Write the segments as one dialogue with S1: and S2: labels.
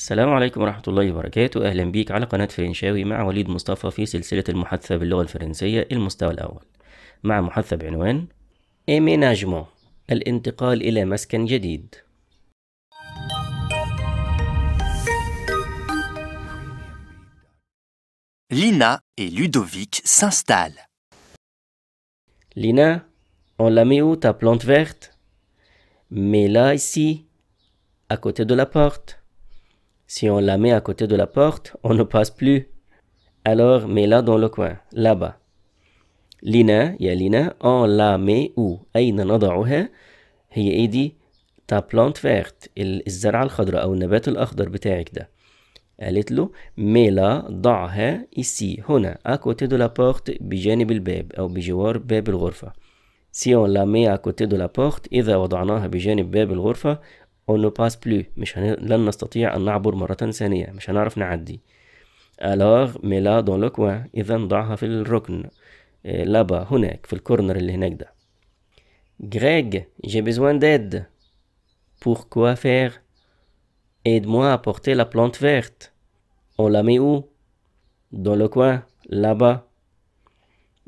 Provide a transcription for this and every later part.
S1: السلام عليكم ورحمة الله وبركاته أهلا بيك على قناة فرنشاوي مع وليد مصطفى في سلسلة المحادثة باللغة الفرنسية المستوى الأول مع محادثة بعنوان إيميناجمون الانتقال إلى مسكن جديد لينا et Ludovic لينا Lina, on la met où ta plante verte Mais là, ici, à côté de la porte. Si on la met à côté de la porte, on ne passe plus. Alors mets-la dans le coin, là-bas. لنا يا لنا on la met où أين نضعها هي إيه دي تا بلانت فيرت الزرعة الخضراء أو النبات الأخضر بتاعك ده قالت له ميلا ضعها ici هنا à côté de la porte بجانب الباب أو بجوار باب الغرفة Si on la met à côté de la porte إذا وضعناها بجانب باب الغرفة اون باس بلو مش هن... لن نستطيع ان نعبر مره ثانيه مش هنعرف نعدي الوغ ميلا دون لو اذا ضعها في الركن لابا euh, هناك في الكورنر اللي هناك ده غريغ جي بيزوان ديد بور كوا فير ايد موا ابورتي لا بلانت فيرت اون لا مي او دون لو كوان لابا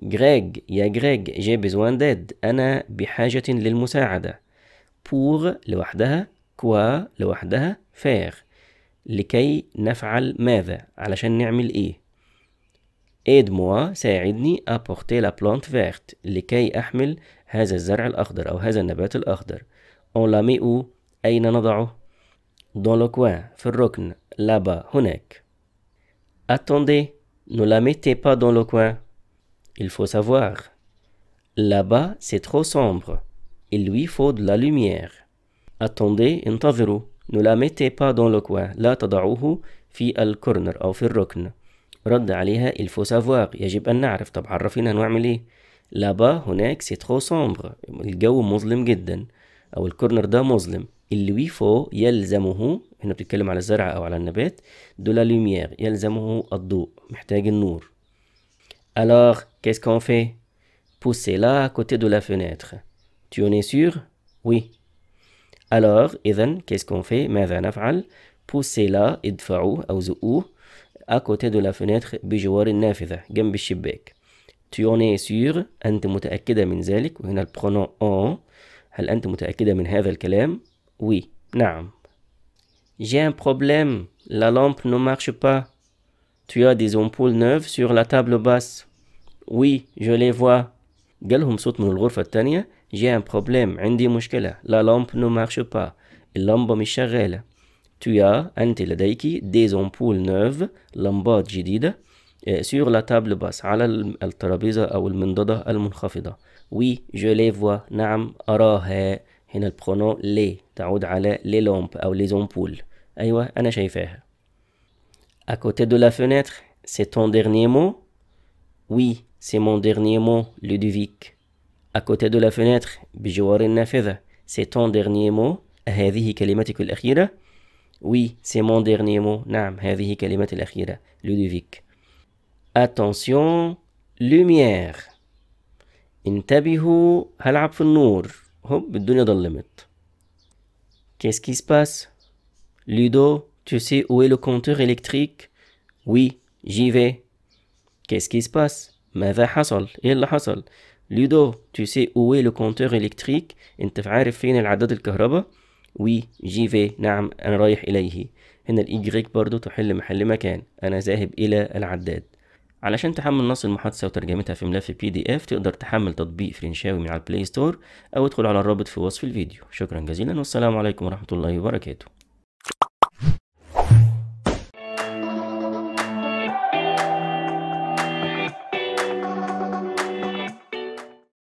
S1: غريغ يا غريغ جي بيزوان ديد انا بحاجه للمساعده بور لوحدها Quoi, le ouadah, faire? Le kei, nafal, mève, à la chaîne, ni amil Aide-moi, à porter la plante verte. Le kei, ahmil, haze zéro ou haze nabat al On la met où? Aïna nodaro? Dans le coin, ferrokn, là-bas, honnek. Attendez, ne la mettez pas dans le coin. Il faut savoir. Là-bas, c'est trop sombre. Il lui faut de la lumière. اتوندي انتظروا نو لا ميتي با دون le لا تضعوه في الكورنر أو في الركن رد عليها الفو سافوار يجب أن نعرف طب عرفينا هنعمل ايه لابا هناك سي ترو سومبر الجو مظلم جدا أو الكورنر ده مظلم اللي فو يلزمه هنا بتتكلم على الزرع أو على النبات دو لا لوميير يلزمه الضوء محتاج النور alors qu'est-ce qu'on fait poussez-la à côté de la fenêtre tu en es sûr oui Alors, إذن, qu'est-ce qu'on fait ماذا نفعل Poussez-la, ادفعوه أو زقوه à côté de la fenêtre بجوار النافذة جنب الشباك. Tu en es sûr أنت متأكدة من ذلك وهنا البرونون en هل أنت متأكدة من هذا الكلام؟ Oui. نعم. J'ai un problème. La lampe ne marche pas. Tu as des ampoules neuves sur la table basse. Oui, je les vois. جالهم صوت من الغرفة التانية جي ان بروبليم عندي مشكلة لا لامب نو مارش با اللمبة مش شغالة تويا أنت لديك دي زومبول نوف لمبات جديدة سور لا تابل باس على الترابيزة أو المنضدة المنخفضة وي جو لي فوا نعم أراها هنا البرونو لي تعود على لي لامب أو لي زومبول أيوة أنا شايفاها أكوتي دو لا فونيتر سي تون ديرني مو وي oui c'est mon dernier mot, Ludovic. À côté de la fenêtre, c'est ton dernier mot. Oui, c'est mon dernier mot. Ludovic. Attention, lumière. Qu'est-ce qui se passe? Ludo, tu sais où est le compteur électrique? Oui, j'y vais. Qu'est-ce qui se passe? ماذا حصل ايه اللي حصل لودو تو سي او est لو كونتور électrique انت عارف فين العداد الكهرباء وي جي في نعم انا رايح اليه هنا الايجريك برضو تحل محل مكان انا ذاهب الى العداد علشان تحمل نص المحادثة وترجمتها في ملف بي دي اف تقدر تحمل تطبيق فرنشاوي من على البلاي ستور او ادخل على الرابط في وصف الفيديو شكرا جزيلا والسلام عليكم ورحمة الله وبركاته